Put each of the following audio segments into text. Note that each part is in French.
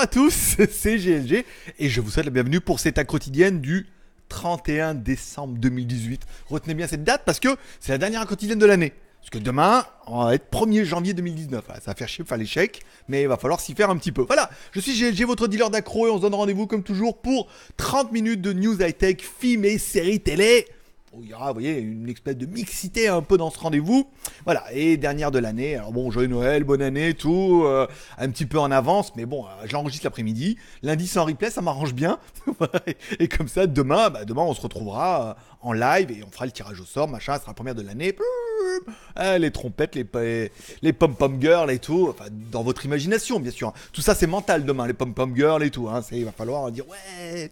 à tous, c'est GLG et je vous souhaite la bienvenue pour cette quotidienne du 31 décembre 2018. Retenez bien cette date parce que c'est la dernière quotidienne de l'année. Parce que demain, on va être 1er janvier 2019. Ah, ça va faire chier, faire l'échec, mais il va falloir s'y faire un petit peu. Voilà, je suis GLG, votre dealer d'accro, et on se donne rendez-vous comme toujours pour 30 minutes de news high-tech, films et séries télé. Oh, il y aura, vous voyez, une espèce de mixité un peu dans ce rendez-vous. Voilà, et dernière de l'année. Alors bon, joyeux Noël, bonne année, tout, euh, un petit peu en avance, mais bon, euh, j'enregistre l'après-midi. Lundi, c'est en replay, ça m'arrange bien. et comme ça, demain, bah, demain, on se retrouvera euh, en live et on fera le tirage au sort, machin, ça sera la première de l'année. Eh, les trompettes, les, les pom-pom girls et tout, enfin, dans votre imagination, bien sûr. Hein. Tout ça, c'est mental demain, les pom-pom girls et tout. Hein. Il va falloir dire, ouais,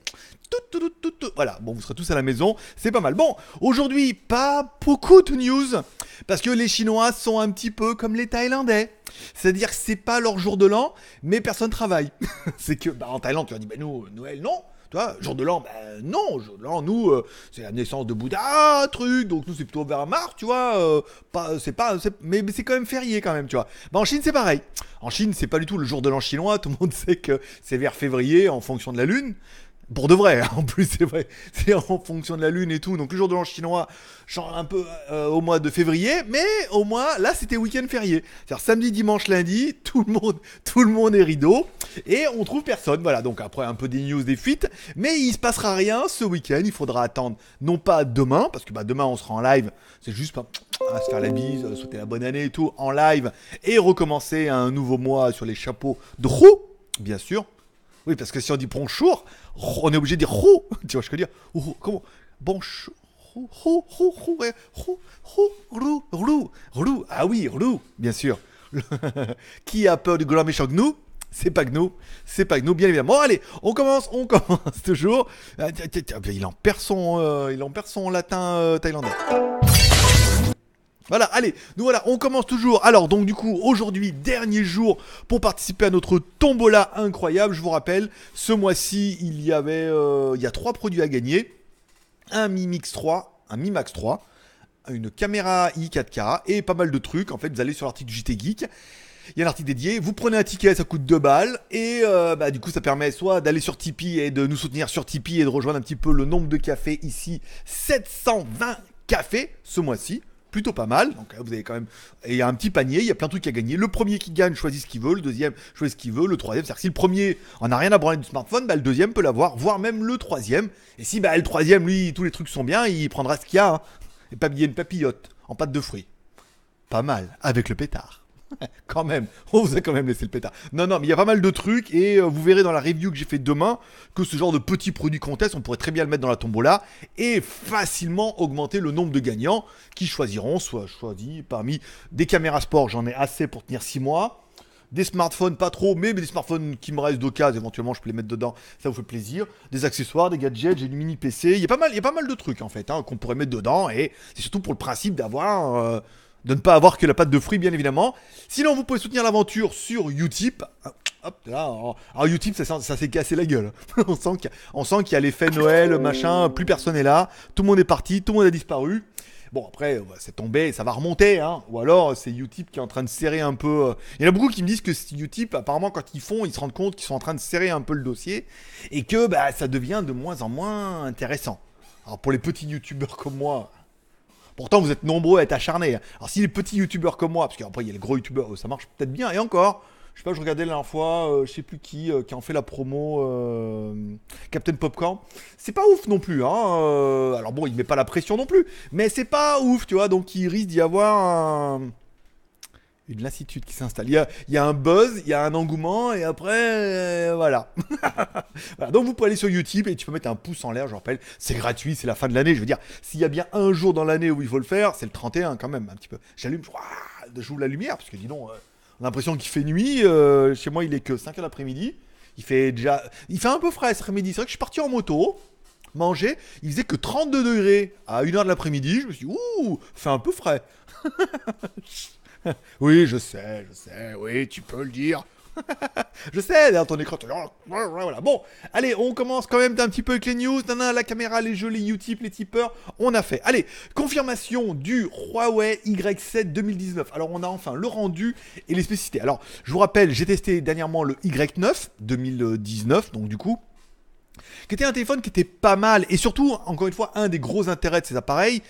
voilà, bon, vous serez tous à la maison, c'est pas mal. Bon, aujourd'hui, pas beaucoup de news, parce que les Chinois sont un petit peu comme les Thaïlandais. C'est-à-dire que c'est pas leur jour de l'an, mais personne travaille. c'est que, bah, en Thaïlande, tu vas dire, bah, nous, Noël, non. toi jour de l'an, ben non, jour de l'an, nous, euh, c'est la naissance de Bouddha, truc, donc nous, c'est plutôt vers mars, tu vois, euh, pas, c'est pas, mais, c'est quand même férié quand même, tu vois. Bah en Chine, c'est pareil. En Chine, c'est pas du tout le jour de l'an chinois, tout le monde sait que c'est vers février en fonction de la lune, pour de vrai, hein, en plus, c'est vrai. C'est en fonction de la lune et tout. Donc, le jour de l'an chinois, genre un peu euh, au mois de février, mais au moins, là, c'était week-end férié. C'est-à-dire samedi, dimanche, lundi, tout le monde, tout le monde est rideau. Et on trouve personne. Voilà. Donc, après, un peu des news, des fuites. Mais il se passera rien ce week-end. Il faudra attendre, non pas demain, parce que bah, demain, on sera en live. C'est juste pas à se faire la bise, souhaiter la bonne année et tout, en live, et recommencer un nouveau mois sur les chapeaux de roue, bien sûr. Oui, parce que si on dit bonjour, on est obligé de dire roux. Tu vois, je peux dire ou Comment Bonjour. Roux, roux, roux, roux, roux, roux, Ah oui, roux, bien sûr. Qui a peur du grand méchant que nous c'est pas Gnou. nous, c'est pas Gnou, nous, bien évidemment. Bon, allez, on commence, on commence toujours. Ah, il en perd son, euh, il en perd son latin euh, thaïlandais. Voilà, allez, nous voilà, on commence toujours. Alors, donc du coup, aujourd'hui, dernier jour pour participer à notre tombola incroyable. Je vous rappelle, ce mois-ci, il y avait, euh, il y a trois produits à gagner. Un Mi Mix 3, un Mi Max 3, une caméra i4K et pas mal de trucs. En fait, vous allez sur l'article JT Geek. Il y a un article dédié. Vous prenez un ticket, ça coûte 2 balles. Et euh, bah, du coup, ça permet soit d'aller sur Tipeee et de nous soutenir sur Tipeee et de rejoindre un petit peu le nombre de cafés ici. 720 cafés ce mois-ci plutôt pas mal. Donc hein, vous avez quand même, il y a un petit panier, il y a plein de trucs à gagner. Le premier qui gagne choisit ce qu'il veut, le deuxième choisit ce qu'il veut, le troisième. C'est-à-dire que si le premier en a rien à branler du smartphone, bah, le deuxième peut l'avoir, voire même le troisième. Et si bah, le troisième, lui, tous les trucs sont bien, il prendra ce qu'il y a. Hein. Et pas une papillote en pâte de fruits. Pas mal, avec le pétard. quand même, on vous a quand même laissé le pétard. Non, non, mais il y a pas mal de trucs et euh, vous verrez dans la review que j'ai fait demain que ce genre de petit produit contest, on pourrait très bien le mettre dans la tombola et facilement augmenter le nombre de gagnants qui choisiront, soit choisis parmi des caméras sport, j'en ai assez pour tenir 6 mois. Des smartphones, pas trop, mais des smartphones qui me restent d'occasion, éventuellement je peux les mettre dedans, ça vous fait plaisir. Des accessoires, des gadgets, j'ai du mini PC, il y a pas mal, il y a pas mal de trucs en fait hein, qu'on pourrait mettre dedans et c'est surtout pour le principe d'avoir. Euh, de ne pas avoir que la pâte de fruits, bien évidemment. Sinon, vous pouvez soutenir l'aventure sur Utip. Ah, hop, là, oh. alors Utip, ça, s'est cassé la gueule. on sent qu'il y a l'effet Noël, machin, plus personne n'est là, tout le monde est parti, tout le monde a disparu. Bon, après, c'est tombé, ça va remonter, hein. Ou alors, c'est Utip qui est en train de serrer un peu. Euh. Il y en a beaucoup qui me disent que Utip, apparemment, quand ils font, ils se rendent compte qu'ils sont en train de serrer un peu le dossier et que bah, ça devient de moins en moins intéressant. Alors, pour les petits youtubeurs comme moi, Pourtant, vous êtes nombreux à être acharnés. Hein. Alors, si les petits youtubeurs comme moi, parce qu'après, il y a les gros youtubeurs, euh, ça marche peut-être bien, et encore, je sais pas, je regardais la dernière fois, euh, je sais plus qui, euh, qui en fait la promo, Captain Popcorn. C'est pas ouf non plus, hein. alors bon, il met pas la pression non plus, mais c'est pas ouf, tu vois, donc il risque d'y avoir un une lassitude qui s'installe. Il, y a un buzz, il y a un engouement, et après, euh, voilà. Donc vous pouvez aller sur YouTube et tu peux mettre un pouce en l'air, je rappelle, c'est gratuit, c'est la fin de l'année. Je veux dire, s'il y a bien un jour dans l'année où il faut le faire, c'est le 31 quand même, un petit peu. J'allume, je joue la lumière, parce que dis donc, euh, on a l'impression qu'il fait nuit. Euh, chez moi, il est que 5h l'après-midi. Il fait déjà. Il fait un peu frais ce après-midi. C'est vrai que je suis parti en moto manger, il faisait que 32 degrés à 1h de l'après-midi. Je me suis dit, ouh, fait un peu frais. oui, je sais, je sais, oui, tu peux le dire. je sais, derrière ton écran, voilà. Bon, allez, on commence quand même un petit peu avec les news. la caméra, les jeux, les Utip, les tipeurs, on a fait. Allez, confirmation du Huawei Y7 2019. Alors, on a enfin le rendu et les spécificités. Alors, je vous rappelle, j'ai testé dernièrement le Y9 2019, donc du coup, qui était un téléphone qui était pas mal. Et surtout, encore une fois, un des gros intérêts de ces appareils,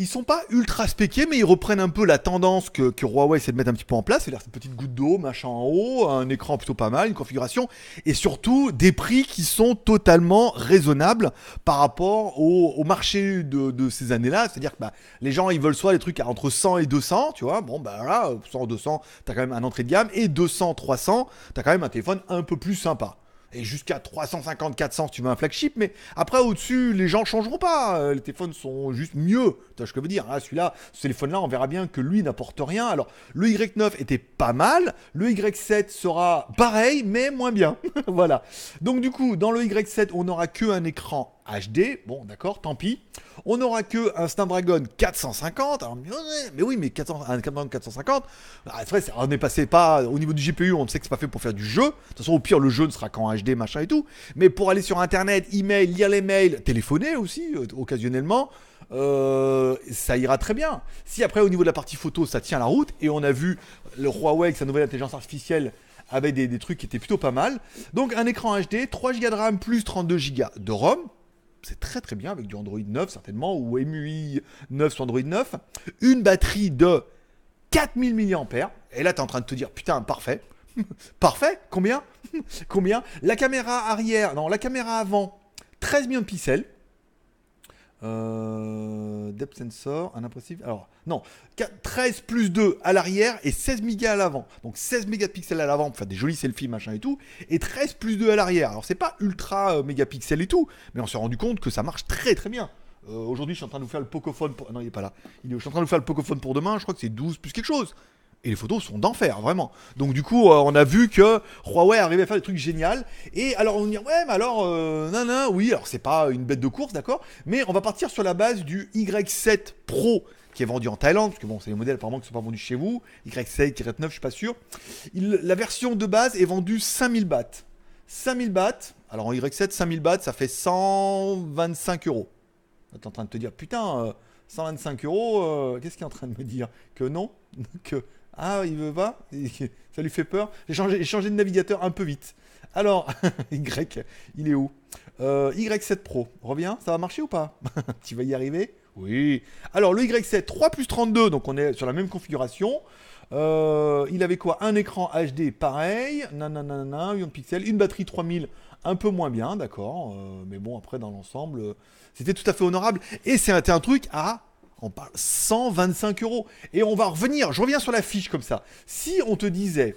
ils sont pas ultra spéqués, mais ils reprennent un peu la tendance que, Huawei essaie de mettre un petit peu en place, c'est-à-dire cette petite goutte d'eau, machin en haut, un écran plutôt pas mal, une configuration, et surtout des prix qui sont totalement raisonnables par rapport au, marché de, ces années-là, c'est-à-dire que bah, les gens ils veulent soit des trucs à entre 100 et 200, tu vois, bon bah là, 100 200, t'as quand même un entrée de gamme, et 200, 300, t'as quand même un téléphone un peu plus sympa et jusqu'à 350, 400 si tu veux un flagship, mais après au-dessus, les gens changeront pas. Euh, les téléphones sont juste mieux que je veux dire. Hein. Celui-là, ce téléphone-là, on verra bien que lui n'apporte rien. Alors, le Y9 était pas mal. Le Y7 sera pareil, mais moins bien. voilà. Donc, du coup, dans le Y7, on n'aura que un écran HD, bon d'accord, tant pis. On n'aura que un Snapdragon 450. mais oui, mais 400, un Snapdragon 450. Après, bah, on n'est passé pas au niveau du GPU, on sait que c'est pas fait pour faire du jeu. De toute façon, au pire, le jeu ne sera qu'en HD, machin et tout. Mais pour aller sur Internet, email, lire les mails, téléphoner aussi euh, occasionnellement. Euh, ça ira très bien. Si après au niveau de la partie photo, ça tient la route, et on a vu le Huawei avec sa nouvelle intelligence artificielle avec des, trucs qui étaient plutôt pas mal. Donc un écran HD, 3 Go de RAM plus 32 Go de ROM. C'est très très bien avec du Android 9 certainement, ou MUI 9 sur Android 9. Une batterie de 4000 mAh. Et là, tu es en train de te dire, putain, parfait. parfait Combien Combien La caméra arrière, non, la caméra avant, 13 millions de pixels. Euh, depth sensor, un impossible. Alors, non, 13 plus 2 à l'arrière et 16 mégas à l'avant. Donc 16 mégapixels à l'avant pour faire des jolis selfies, machin et tout. Et 13 plus 2 à l'arrière. Alors, c'est pas ultra euh, mégapixels et tout, mais on s'est rendu compte que ça marche très très bien. Euh, Aujourd'hui, je suis en train de vous faire le Pocophone pour. Non, il est pas là. Je suis en train de vous faire le Pocophone pour demain. Je crois que c'est 12 plus quelque chose. Et les photos sont d'enfer, vraiment. Donc du coup, euh, on a vu que Huawei arrivait à faire des trucs géniaux. Et alors on dit, ouais, mais alors, euh, non, non, oui, alors c'est pas une bête de course, d'accord Mais on va partir sur la base du Y7 Pro qui est vendu en Thaïlande, parce que bon, c'est les modèles apparemment qui ne sont pas vendus chez vous. Y7, Y9, je suis pas sûr. Il, la version de base est vendue 5000 bahts. 5000 bahts, alors en Y7, 5000 bahts, ça fait 125 euros. T'es en train de te dire, putain, 125 euh, euros, qu'est-ce qu'il est en train de me dire Que non Que ah, il veut va Ça lui fait peur J'ai changé, de navigateur un peu vite. Alors, Y, il est où euh, Y7 Pro, reviens, ça va marcher ou pas Tu vas y arriver Oui. Alors, le Y7 3 plus 32, donc on est sur la même configuration. Euh, il avait quoi Un écran HD pareil, nanana, de pixels, une batterie 3000, un peu moins bien, d'accord. Euh, mais bon, après, dans l'ensemble, c'était tout à fait honorable. Et c'était un truc à on parle 125 euros. Et on va revenir, je reviens sur la fiche comme ça. Si on te disait,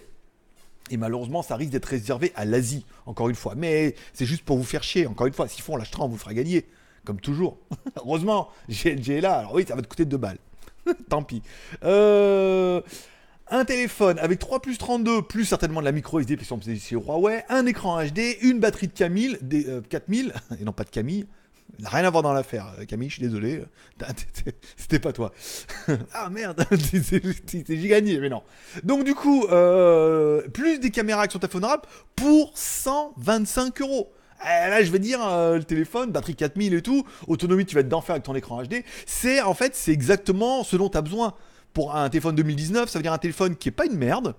et malheureusement ça risque d'être réservé à l'Asie, encore une fois, mais c'est juste pour vous faire chier, encore une fois, s'ils font lâchera, on vous fera gagner, comme toujours. Heureusement, j'ai est là, alors oui, ça va te coûter 2 balles. Tant pis. Euh, un téléphone avec 3 plus 32, plus certainement de la micro SD puisqu'on roi Huawei, un écran HD, une batterie de Camille, des, 4000, euh, et non pas de Camille, Rien à voir dans l'affaire, euh, Camille, je suis désolé. Euh, c'était pas toi. ah merde, j'ai gagné, mais non. Donc du coup, euh, plus des caméras avec son téléphone rap pour 125 euros. Eh, là, je vais dire, le téléphone, batterie 4000 et tout, autonomie, tu vas être d'enfer avec ton écran HD. C'est en fait, c'est exactement ce dont tu as besoin. Pour un téléphone 2019, ça veut dire un téléphone qui est pas une merde,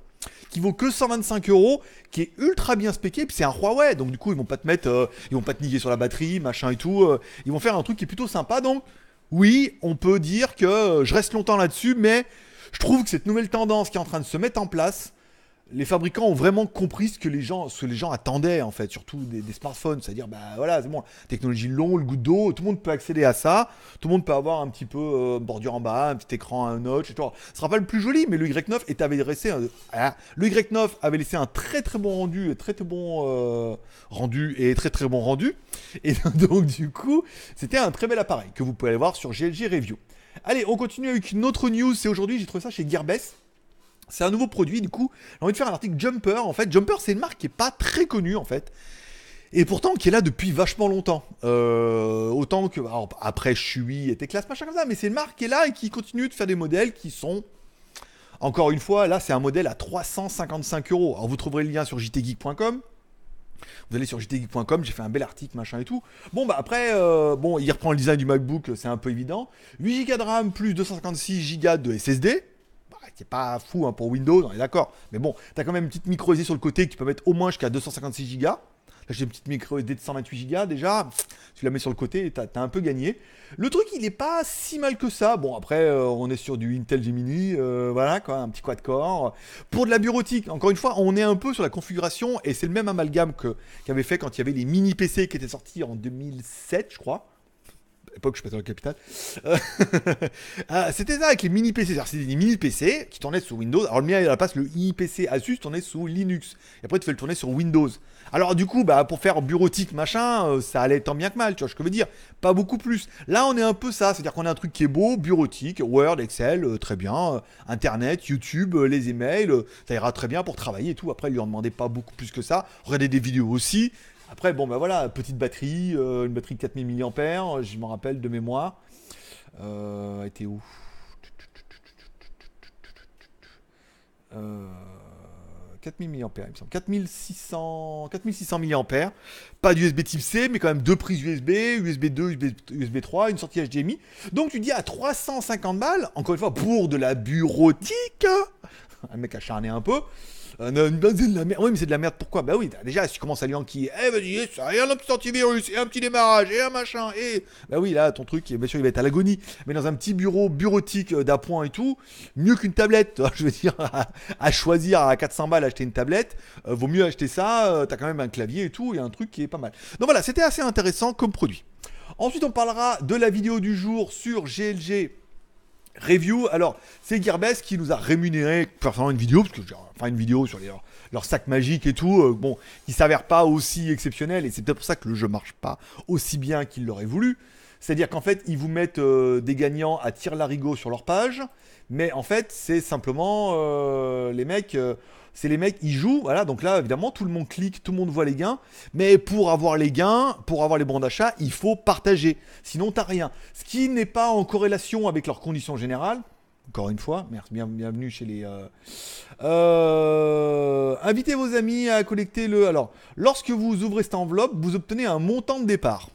qui vaut que 125 euros, qui est ultra bien Et puis c'est un Huawei, donc du coup ils vont pas te mettre, euh, ils vont pas te nier sur la batterie, machin et tout, euh, ils vont faire un truc qui est plutôt sympa, donc oui, on peut dire que euh, je reste longtemps là-dessus, mais je trouve que cette nouvelle tendance qui est en train de se mettre en place, les fabricants ont vraiment compris ce que les gens, ce que les gens attendaient en fait, surtout des, smartphones, c'est-à-dire bah voilà, c'est bon, technologie longue, le goût d'eau, tout le monde peut accéder à ça, tout le monde peut avoir un petit peu euh, bordure en bas, un petit écran, un notch, etc. Ce sera pas le plus joli, mais le Y9 est avait dressé, euh, hein, le Y9 avait laissé un très très bon rendu, très très bon rendu et très très bon euh, rendu, et donc du coup, c'était un très bel appareil que vous pouvez aller voir sur GLG Review. Allez, on continue avec une autre news. C'est aujourd'hui, j'ai trouvé ça chez Gearbest. C'est un nouveau produit, du coup, j'ai envie de faire un article Jumper. En fait, Jumper, c'est une marque qui n'est pas très connue, en fait. Et pourtant, qui est là depuis vachement longtemps. Euh, autant que. après, Chui était classe, machin comme ça, mais c'est une marque qui est là et qui continue de faire des modèles qui sont. Encore une fois, là, c'est un modèle à 355 euros. Alors, vous trouverez le lien sur jtgeek.com. Vous allez sur jtgeek.com, j'ai fait un bel article, machin et tout. Bon, bah après, euh, bon, il reprend le design du MacBook, c'est un peu évident. 8 Go de RAM plus 256 Go de SSD. C'est pas fou hein, pour Windows, on est d'accord. Mais bon, tu as quand même une petite micro SD sur le côté que tu peux mettre au moins jusqu'à 256 Go. Là, j'ai une petite micro SD de 128 Go déjà. Tu la mets sur le côté et t'as as un peu gagné. Le truc, il n'est pas si mal que ça. Bon, après, euh, on est sur du Intel Gemini. Euh, voilà, quoi, un petit quad-core. Pour de la bureautique, encore une fois, on est un peu sur la configuration et c'est le même amalgame qu'avait avait fait quand il y avait les mini PC qui étaient sortis en 2007, je crois je passais en capital. Euh, ah, c'était ça avec les mini PC. C'est des mini PC qui tournaient sous Windows. Alors le mien, il a passe le IPC Asus tournait sous Linux. Et après, tu fais le tourner sur Windows. Alors du coup, bah, pour faire bureautique, machin, euh, ça allait tant bien que mal, tu vois ce que je veux dire. Pas beaucoup plus. Là, on est un peu ça. C'est-à-dire qu'on a un truc qui est beau, bureautique, Word, Excel, euh, très bien. Internet, YouTube, les emails, ça ira très bien pour travailler et tout. Après, lui en demandait pas beaucoup plus que ça. Regardez des vidéos aussi. Après, bon, ben voilà, petite batterie, euh, une batterie de 4000 mAh, euh, je m'en rappelle de mémoire. Euh, était où 4000 euh, mAh, il me semble. 4600, 4600 mAh. Pas d'USB type C, mais quand même deux prises USB, USB 2, USB, USB 3, une sortie HDMI. Donc tu dis à 350 balles, encore une fois, pour de la bureautique, un mec acharné un peu, ah oui, mais c'est de la merde. Pourquoi Bah oui, bah déjà, si tu commences à lui qui. eh vas-y, eh, ça, et un petit antivirus, et un petit démarrage, et un machin, et. Bah oui, là, ton truc, bien sûr, il va être à l'agonie. Mais dans un petit bureau bureautique euh, d'appoint et tout, mieux qu'une tablette, je veux dire, à, choisir à 400 balles, acheter une tablette, euh, vaut mieux acheter ça, euh, t'as quand même un clavier et tout, il y a un truc qui est pas mal. Donc voilà, c'était assez intéressant comme produit. Ensuite, on parlera de la vidéo du jour sur GLG Review, alors c'est Gearbest qui nous a rémunéré pour faire une vidéo, parce que enfin une vidéo sur leur, sac magique et tout, euh, bon, il s'avère pas aussi exceptionnel, et c'est peut-être pour ça que le jeu marche pas aussi bien qu'il l'aurait voulu. C'est-à-dire qu'en fait, ils vous mettent euh, des gagnants à tir larigot sur leur page, mais en fait, c'est simplement euh, les mecs c'est les mecs, ils jouent, voilà, donc là, évidemment, tout le monde clique, tout le monde voit les gains, mais pour avoir les gains, pour avoir les bons d'achat, il faut partager, sinon t'as rien. Ce qui n'est pas en corrélation avec leurs conditions générales, encore une fois, merci, bien, bienvenue chez les... Euh, euh, invitez vos amis à collecter le... Alors, lorsque vous ouvrez cette enveloppe, vous obtenez un montant de départ,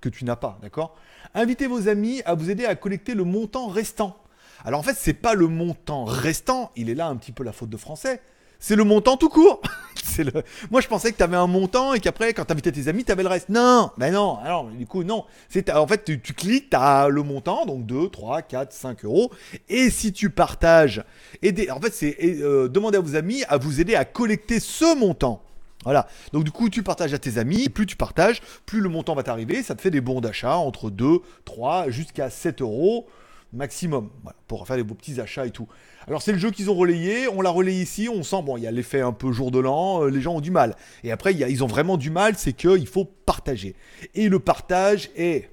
que tu n'as pas, d'accord Invitez vos amis à vous aider à collecter le montant restant. Alors en fait, c'est pas le montant restant, il est là un petit peu la faute de français, c'est le montant tout court. c'est le... Moi, je pensais que tu avais un montant et qu'après, quand tu invitais tes amis, tu avais le reste. Non, mais ben non, alors du coup, non. C'est En fait, tu, cliques, tu as le montant, donc 2, 3, 4, 5 euros. Et si tu partages, en fait, c'est euh, demander à vos amis à vous aider à collecter ce montant. Voilà. Donc du coup, tu partages à tes amis, plus tu partages, plus le montant va t'arriver, ça te fait des bons d'achat entre 2, 3, jusqu'à 7 euros maximum, pour faire des beaux petits achats et tout. Alors c'est le jeu qu'ils ont relayé, on l'a relayé ici, on sent, bon, il y a l'effet un peu jour de l'an, euh, les gens ont du mal. Et après, ils ont vraiment du mal, c'est qu'il faut partager. Et le partage est,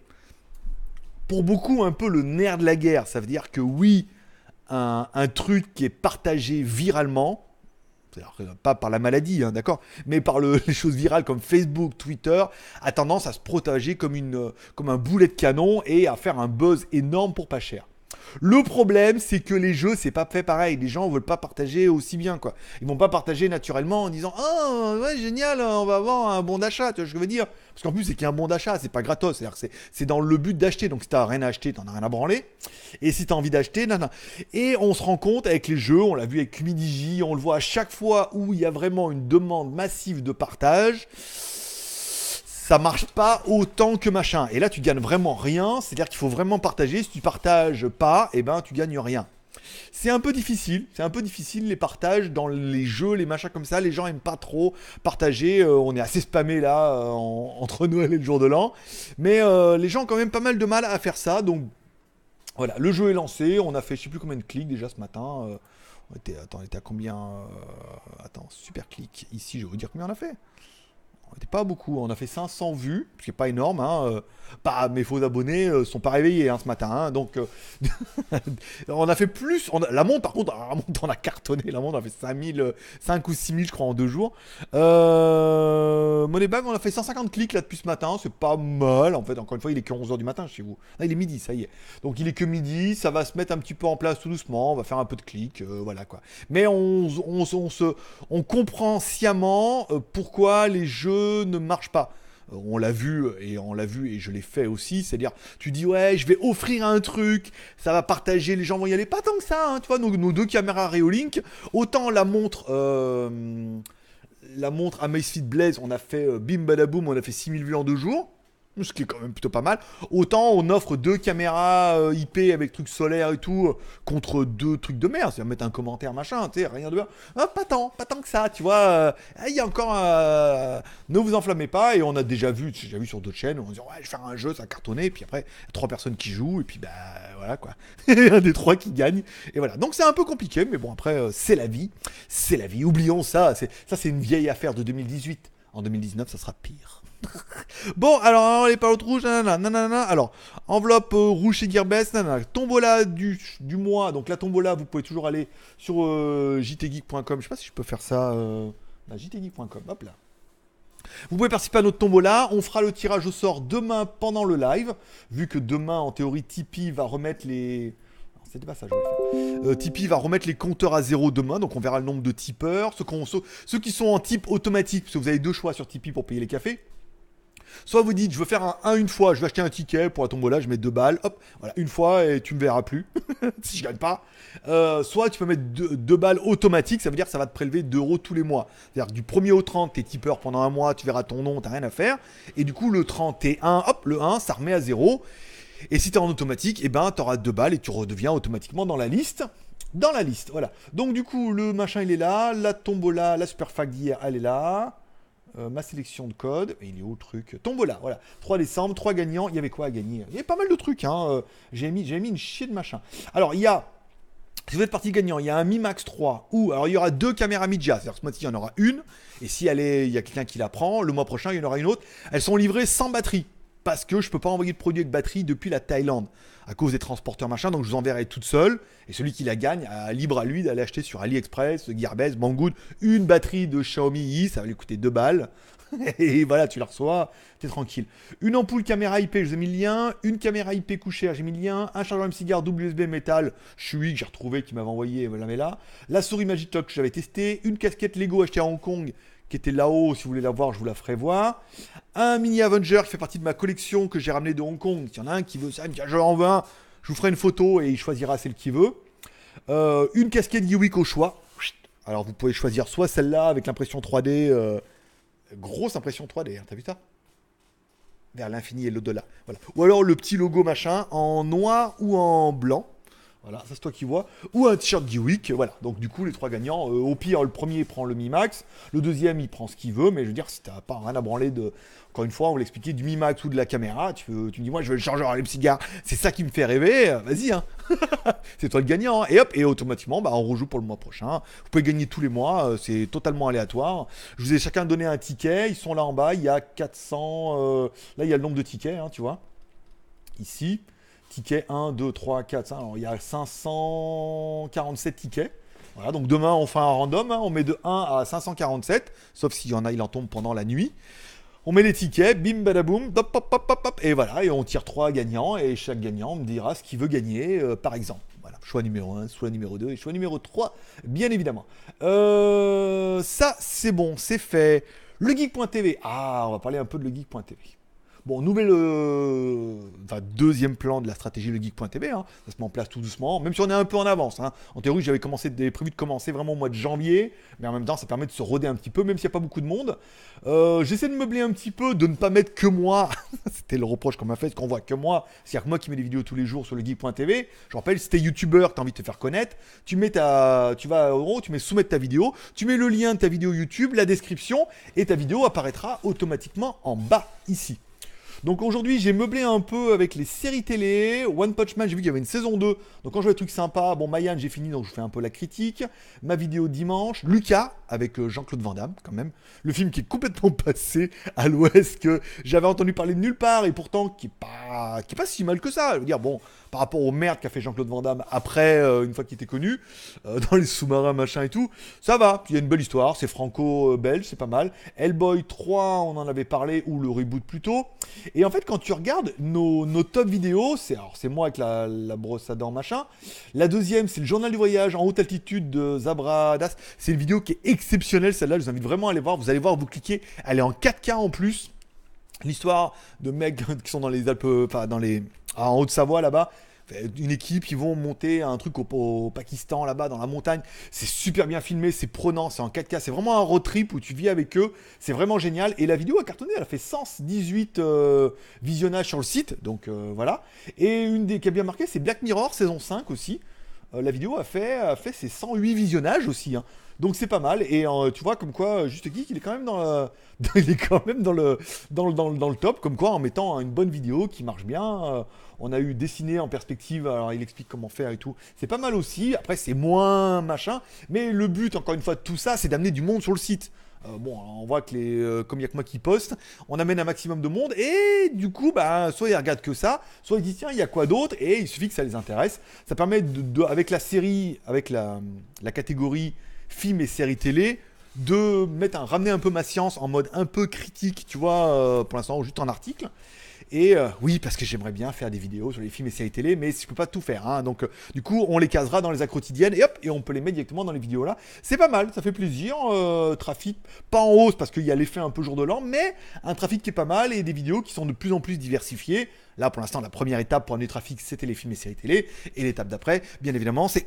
pour beaucoup, un peu le nerf de la guerre. Ça veut dire que oui, un, truc qui est partagé viralement, pas par la maladie, hein, d'accord, mais par les choses virales comme Facebook, Twitter, a tendance à se protéger comme, une, euh, comme un boulet de canon et à faire un buzz énorme pour pas cher. Le problème, c'est que les jeux, c'est pas fait pareil. Les gens veulent pas partager aussi bien, quoi. Ils vont pas partager naturellement en disant ah, ouais, génial, on va avoir un bon d'achat, tu vois ce que je veux dire Parce qu'en plus, c'est qu'il y a un bon d'achat, c'est pas gratos. C'est-à-dire c'est dans le but d'acheter. Donc, si t'as rien à acheter, t'en as rien à branler. Et si t'as envie d'acheter, non, Et on se rend compte avec les jeux, on l'a vu avec Midigi, on le voit à chaque fois où il y a vraiment une demande massive de partage ça marche pas autant que machin. Et là, tu gagnes vraiment rien. C'est-à-dire qu'il faut vraiment partager. Si tu partages pas, et eh ben, tu gagnes rien. C'est un peu difficile, c'est un peu difficile les partages dans les jeux, les machins comme ça. Les gens aiment pas trop partager. Euh, on est assez spammé là euh, entre Noël et le jour de l'an, mais euh, les gens ont quand même pas mal de mal à faire ça. Donc voilà, le jeu est lancé. On a fait je sais plus combien de clics déjà ce matin. on était, attends, on était à combien Attends, super clic. Ici, je vais vous dire combien on a fait. On pas beaucoup. On a fait 500 vues, ce qui n'est pas énorme. Hein. mes euh, faux abonnés ne euh, sont pas réveillés hein, ce matin. Hein, donc, euh, on a fait plus. La montre, par contre, la on a cartonné. La montre, a fait 5000, 5 ou 6000, je crois, en deux jours. Euh... Moneybag, on a fait 150 clics là depuis ce matin. C'est pas mal. En fait, encore une fois, il est que 11h du matin chez vous. Ah, il est midi, ça y est. Donc, il est que midi. Ça va se mettre un petit peu en place tout doucement. On va faire un peu de clics. voilà quoi. Mais on, on comprend sciemment pourquoi les jeux ne marche pas. Euh, on l'a vu euh, et on l'a vu et je l'ai fait aussi, c'est-à-dire tu dis ouais je vais offrir un truc, ça va partager, les gens vont y aller pas tant que ça, hein, tu vois nos, deux caméras Reolink, autant la montre euh, la montre Amazfit Blaze, on a fait bim badaboum, on a fait 6000 vues en deux jours, ce qui est quand même plutôt pas mal. Autant on offre deux caméras euh, IP avec trucs solaires et tout euh, contre deux trucs de merde, cest à mettre un commentaire machin, tu sais, rien de bien. Ah, pas tant, pas tant que ça, tu vois. Il euh, eh, y a encore ne vous enflammez pas et on a déjà vu, j'ai déjà vu sur d'autres chaînes, on dit ouais, je vais faire un jeu, ça cartonner et puis après trois personnes qui jouent et puis bah voilà quoi. un des trois qui gagne et voilà. Donc c'est un peu compliqué mais bon après c'est la vie, c'est la vie. Oublions ça, ça c'est une vieille affaire de 2018. En 2019, ça sera pire. bon, alors, hein, les palottes rouges, nanana, nanana. Alors, enveloppe euh, rouge chez Gearbest, nanana. Tombola du, du mois. Donc, la tombola, vous pouvez toujours aller sur euh, jtgeek.com. Je sais pas si je peux faire ça. Euh, bah, jtgeek.com, hop là. Vous pouvez participer à notre tombola. On fera le tirage au sort demain pendant le live. Vu que demain, en théorie, Tipeee va remettre les. C'était pas ça, je voulais faire. Euh, Tipeee va remettre les compteurs à zéro demain, donc on verra le nombre de tipeurs. Ceux, qui sont en type automatique, parce que vous avez deux choix sur Tipeee pour payer les cafés. Soit vous dites, je veux faire un 1 une fois, je vais acheter un ticket pour la tombola, je mets deux balles, hop, voilà, une fois et tu me verras plus si je gagne pas. Euh, soit tu peux mettre deux, balles automatiques, ça veut dire que ça va te prélever 2 euros tous les mois. C'est-à-dire que du 1er au 30, t'es tipeur pendant un mois, tu verras ton nom, t'as rien à faire. Et du coup, le 31, hop, le 1, ça remet à zéro. Et si tu es en automatique, eh ben, tu auras deux balles et tu redeviens automatiquement dans la liste. Dans la liste, voilà. Donc du coup, le machin, il est là. La tombola, la superfac d'hier, elle est là. Euh, ma sélection de code. Et il est où le truc Tombola, voilà. 3 décembre, 3 gagnants. Il y avait quoi à gagner Il y avait pas mal de trucs. Hein. Euh, j'ai mis, mis une chier de machin. Alors, il y a... Si vous êtes parti gagnant, il y a un Mi Max 3 ou alors il y aura deux caméras Midja. C'est-à-dire ce mois-ci, il y en aura une. Et si elle est, il y a quelqu'un qui la prend, le mois prochain, il y en aura une autre. Elles sont livrées sans batterie parce que je peux pas envoyer de produit avec batterie depuis la Thaïlande à cause des transporteurs machin, donc je vous enverrai toute seule. Et celui qui la gagne, a libre à lui d'aller acheter sur AliExpress, Gearbest, Banggood, une batterie de Xiaomi Yi. ça va lui coûter 2 balles. Et voilà, tu la reçois, t'es tranquille. Une ampoule caméra IP, je vous ai mis le lien. Une caméra IP couchée, j'ai mis le lien. Un chargeur MC double USB métal, suis que j'ai retrouvé, qui m'avait envoyé, voilà, mais là. La souris Magitok que j'avais testé. Une casquette Lego achetée à Hong Kong, qui était là-haut. Si vous voulez la voir, je vous la ferai voir. Un mini Avenger qui fait partie de ma collection que j'ai ramené de Hong Kong. S'il y en a un qui veut ça, je en veux un. Je vous ferai une photo et il choisira celle qu'il veut. Euh, une casquette Yubik au choix. Alors vous pouvez choisir soit celle-là avec l'impression 3D, euh, grosse impression 3D, hein, t'as vu ça Vers l'infini et l'au-delà. Ou alors le petit logo machin en noir ou en blanc. Voilà, ça c'est toi qui vois. Ou un t-shirt Geek voilà. Donc du coup, les trois gagnants, euh, au pire, le premier prend le Mi-Max, le deuxième il prend ce qu'il veut, mais je veux dire, si t'as pas rien à branler de, encore une fois, on l'expliquait, du Mi-Max ou de la caméra, tu, veux, tu me dis, moi je veux le chargeur à gars. c'est ça qui me fait rêver, vas-y, hein. c'est toi le gagnant. Hein. Et hop, et automatiquement, bah, on rejoue pour le mois prochain. Vous pouvez gagner tous les mois, euh, c'est totalement aléatoire. Je vous ai chacun donné un ticket, ils sont là en bas, il y a 400, euh, là il y a le nombre de tickets, hein, tu vois, ici tickets 1, 2, 3, 4, 5. Alors, il y a 547 tickets. Voilà, donc demain, on fait un random. Hein. on met de 1 à 547, sauf s'il y en a, il en tombe pendant la nuit. On met les tickets, bim badaboum, pop, pop, et voilà, et on tire 3 gagnants, et chaque gagnant me dira ce qu'il veut gagner, euh, par exemple. Voilà, choix numéro 1, choix numéro 2 et choix numéro 3, bien évidemment. Euh, ça, c'est bon, c'est fait. Le geek.tv. Ah, on va parler un peu de le geek.tv. Bon, nouvelle, euh, deuxième plan de la stratégie legeek.tv, hein, ça se met en place tout doucement, même si on est un peu en avance. Hein. En théorie, j'avais commencé, prévu de commencer vraiment au mois de janvier, mais en même temps, ça permet de se roder un petit peu, même s'il n'y a pas beaucoup de monde. Euh, j'essaie de meubler un petit peu, de ne pas mettre que moi. c'était le reproche qu'on m'a fait, qu'on voit que moi. C'est-à-dire que moi qui mets des vidéos tous les jours sur legeek.tv, je rappelle, si t'es youtubeur, as envie de te faire connaître, tu mets ta, tu vas au tu mets soumettre ta vidéo, tu mets le lien de ta vidéo YouTube, la description, et ta vidéo apparaîtra automatiquement en bas, ici. Donc aujourd'hui, j'ai meublé un peu avec les séries télé. One Punch Man, j'ai vu qu'il y avait une saison 2. Donc quand je vois des trucs sympas, bon, Mayan, j'ai fini, donc je fais un peu la critique. Ma vidéo dimanche. Lucas, avec euh, Jean-Claude Van Damme, quand même. Le film qui est complètement passé à l'ouest, que j'avais entendu parler de nulle part, et pourtant qui est pas, qui pas si mal que ça. Je veux dire, bon, par rapport aux merdes qu'a fait Jean-Claude Van Damme après, euh, une fois qu'il était connu, euh, dans les sous-marins, machin et tout, ça va. Il y a une belle histoire, c'est franco-belge, c'est pas mal. Hellboy 3, on en avait parlé, ou le reboot plus tôt. Et en fait, quand tu regardes nos, nos top vidéos, c'est alors c'est moi avec la, brosse à dents, machin. La deuxième, c'est le journal du voyage en haute altitude de Zabradas. C'est une vidéo qui est exceptionnelle, celle-là. Je vous invite vraiment à aller voir. Vous allez voir, vous cliquez, elle est en 4K en plus l'histoire de mecs qui sont dans les Alpes, euh, enfin dans les, en Haute-Savoie là-bas, une équipe qui vont monter un truc au, Pakistan là-bas dans la montagne. C'est super bien filmé, c'est prenant, c'est en 4K, c'est vraiment un road trip où tu vis avec eux, c'est vraiment génial. Et la vidéo a cartonné, elle a fait 118 euh, visionnages sur le site, donc euh, voilà. Et une des qui a bien marqué, c'est Black Mirror saison 5 aussi. Euh, la vidéo a fait, fait ses 108 visionnages aussi. Hein. Donc c'est pas mal. Et euh, tu vois, comme quoi, euh, Juste Geek, il est quand même dans, quand même dans le, dans top. Comme quoi, en mettant hein, une bonne vidéo qui marche bien, on a eu dessiné en perspective. Alors il explique comment faire et tout. C'est pas mal aussi. Après, c'est moins machin. Mais le but, encore une fois, de tout ça, c'est d'amener du monde sur le site. Euh, bon, hein, on voit que les, euh, comme il n'y a que moi qui poste, on amène un maximum de monde et du coup, bah, soit ils regardent que ça, soit ils disent il y a quoi d'autre et il suffit que ça les intéresse. Ça permet, de, avec la série, avec la, catégorie Films et séries télé, de mettre ramener un peu ma science en mode un peu critique, tu vois, euh, pour l'instant, juste en article. Et euh, oui, parce que j'aimerais bien faire des vidéos sur les films et séries télé, mais je peux pas tout faire. Hein. Donc, euh, du coup, on les casera dans les quotidiennes et hop, et on peut les mettre directement dans les vidéos là. C'est pas mal, ça fait plaisir. Euh, trafic, pas en hausse parce qu'il y a l'effet un peu jour de l'an, mais un trafic qui est pas mal et des vidéos qui sont de plus en plus diversifiées. Là, pour l'instant, la première étape pour amener trafic, c'était les films et séries télé. Et l'étape d'après, bien évidemment, c'est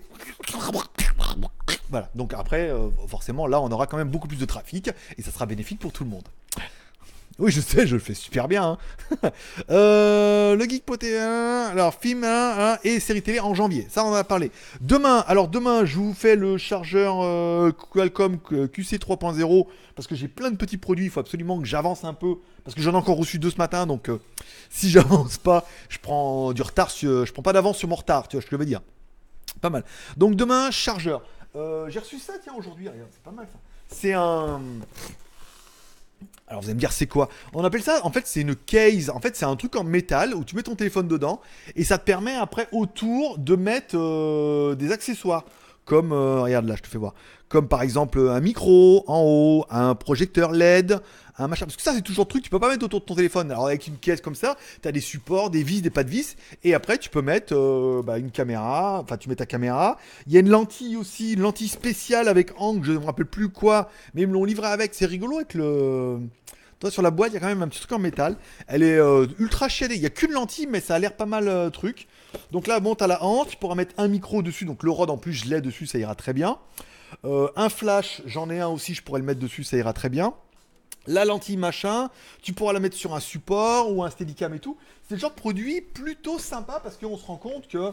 voilà, donc après, forcément, là, on aura quand même beaucoup plus de trafic et ça sera bénéfique pour tout le monde. Oui, je sais, je le fais super bien. Hein. Euh, le Geek Poté, alors film et série télé en janvier. Ça, on en a parlé. Demain, alors demain, je vous fais le chargeur euh, Qualcomm euh, QC 3.0 parce que j'ai plein de petits produits. Il faut absolument que j'avance un peu parce que j'en ai encore reçu deux ce matin. Donc, si j'avance pas, je prends du retard. Sur, je prends pas d'avance sur mon retard, tu vois je te je veux dire. Pas mal. Donc, demain, chargeur. j'ai reçu ça, tiens, aujourd'hui. Regarde, c'est pas mal ça. C'est un. Alors vous allez me dire c'est quoi On appelle ça en fait c'est une case. En fait c'est un truc en métal où tu mets ton téléphone dedans et ça te permet après autour de mettre euh, des accessoires comme euh, regarde là je te fais voir comme par exemple un micro en haut, un projecteur LED, un machin parce que ça c'est toujours truc tu peux pas mettre autour de ton téléphone. Alors avec une caisse comme ça, tu as des supports, des vis, des pas de vis et après tu peux mettre euh, bah, une caméra, enfin tu mets ta caméra, il y a une lentille aussi, une lentille spéciale avec angle, je ne me rappelle plus quoi, mais ils me l'ont livré avec, c'est rigolo avec le sur la boîte, il y a quand même un petit truc en métal. Elle est euh, ultra chiadée. Il n'y a qu'une lentille, mais ça a l'air pas mal euh, truc. Donc là, bon, à la hanche. Tu pourras mettre un micro dessus. Donc le rod, en plus, je l'ai dessus, ça ira très bien. Euh, un flash, j'en ai un aussi, je pourrais le mettre dessus, ça ira très bien. La lentille machin, tu pourras la mettre sur un support ou un steadicam et tout. C'est le genre de produit plutôt sympa parce qu'on se rend compte que,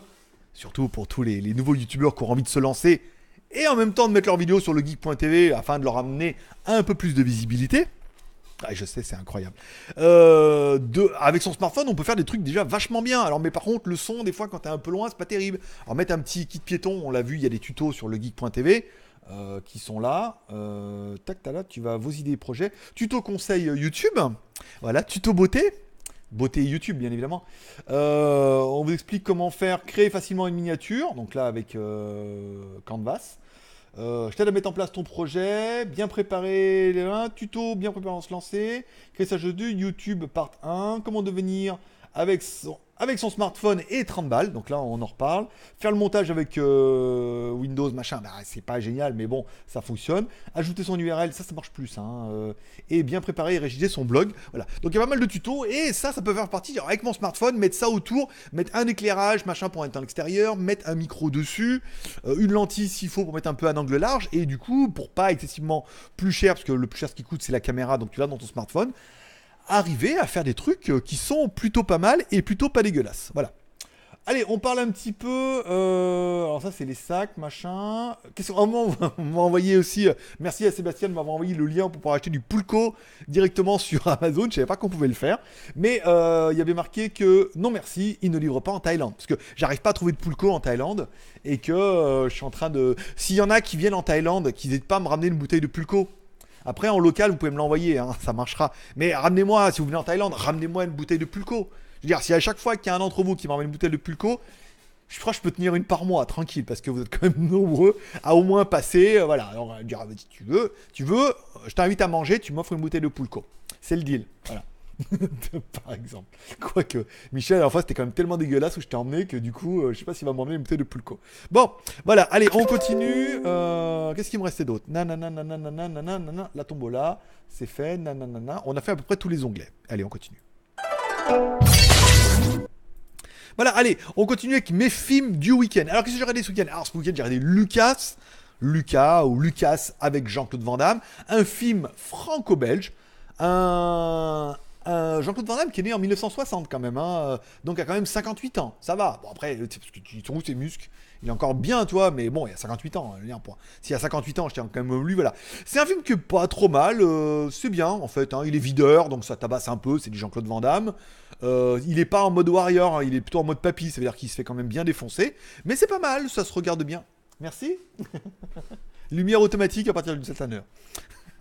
surtout pour tous les, nouveaux youtubeurs qui ont envie de se lancer et en même temps de mettre leurs vidéos sur le geek.tv afin de leur amener un peu plus de visibilité, ah, je sais, c'est incroyable. Euh, de, avec son smartphone, on peut faire des trucs déjà vachement bien. Alors, mais par contre, le son, des fois, quand t'es un peu loin, c'est pas terrible. Alors, mettre un petit kit piéton, on l'a vu, il y a des tutos sur legeek.tv euh, qui sont là. Euh, tac, là, tu vas vos idées et projets. Tuto conseil YouTube. Voilà, tuto beauté. Beauté YouTube, bien évidemment. Euh, on vous explique comment faire, créer facilement une miniature. Donc là, avec euh, Canvas. Euh, je t'aide à mettre en place ton projet, bien préparé, les tuto, bien préparé à se lancer, que ça jeu YouTube part 1, comment devenir avec son, smartphone et 30 balles, donc là on en reparle. Faire le montage avec euh, Windows, machin, bah, c'est pas génial, mais bon, ça fonctionne. Ajouter son URL, ça, ça marche plus. Hein, euh, et bien préparer et rédiger son blog. Voilà. Donc il y a pas mal de tutos, et ça, ça peut faire partie. avec mon smartphone, mettre ça autour, mettre un éclairage, machin, pour être à l'extérieur, mettre un micro dessus, euh, une lentille s'il faut pour mettre un peu un angle large, et du coup, pour pas excessivement plus cher, parce que le plus cher ce qui coûte, c'est la caméra, donc tu l'as dans ton smartphone arriver à faire des trucs euh, qui sont plutôt pas mal et plutôt pas dégueulasses. Voilà. Allez, on parle un petit peu. Euh, alors, ça, c'est les sacs, machin. Qu'est-ce qu'on oh, m'a envoyé aussi euh, Merci à Sébastien de m'avoir envoyé le lien pour pouvoir acheter du Pulco directement sur Amazon. Je savais pas qu'on pouvait le faire. Mais il y avait marqué que non, merci, il ne livre pas en Thaïlande. Parce que j'arrive pas à trouver de Pulco en Thaïlande. Et que je suis en train de. S'il y en a qui viennent en Thaïlande, qui n'aident pas à me ramener une bouteille de Pulco après, en local, vous pouvez me l'envoyer, hein, ça marchera. Mais ramenez-moi, si vous venez en Thaïlande, ramenez-moi une bouteille de pulco. Je veux dire, si à chaque fois qu'il y a un d'entre vous qui m'envoie une bouteille de pulco, je crois que je peux tenir une par mois, tranquille, parce que vous êtes quand même nombreux à au moins passer. Euh, voilà, on va dire, ah, tu veux, tu veux, je t'invite à manger, tu m'offres une bouteille de pulco. C'est le deal. Voilà. par exemple. Quoique, Michel, à la fois, c'était quand même tellement dégueulasse où je t'ai emmené que du coup, euh, je sais pas s'il va m'emmener une bouteille de Pulco. Bon, voilà, allez, on continue. Euh, qu'est-ce qu'il me restait d'autre na na na. la tombola, c'est fait, nanana. On a fait à peu près tous les onglets. Allez, on continue. Voilà, allez, on continue avec mes films du week-end. Alors, qu'est-ce que j'ai regardé ce week-end Alors, ce week-end, j'ai regardé Lucas, Lucas ou Lucas avec Jean-Claude Van Damme, un film franco-belge, un, euh, Jean-Claude Van Damme qui est né en 1960 quand même, hein, euh, donc a quand même 58 ans, ça va. Bon après, parce que tu ces ses muscles, il est encore bien, toi, mais bon, il a 58 ans, je a un point. S'il a 58 ans, je tiens quand même lui, voilà. C'est un film qui est pas trop mal, euh, c'est bien en fait, hein. il est videur, donc ça tabasse un peu, c'est du Jean-Claude Van Damme. il est pas en mode warrior, hein, il est plutôt en mode papy, ça veut dire qu'il se fait quand même bien défoncer, mais c'est pas mal, ça se regarde bien. Merci. Lumière automatique à partir d'une certaine heure.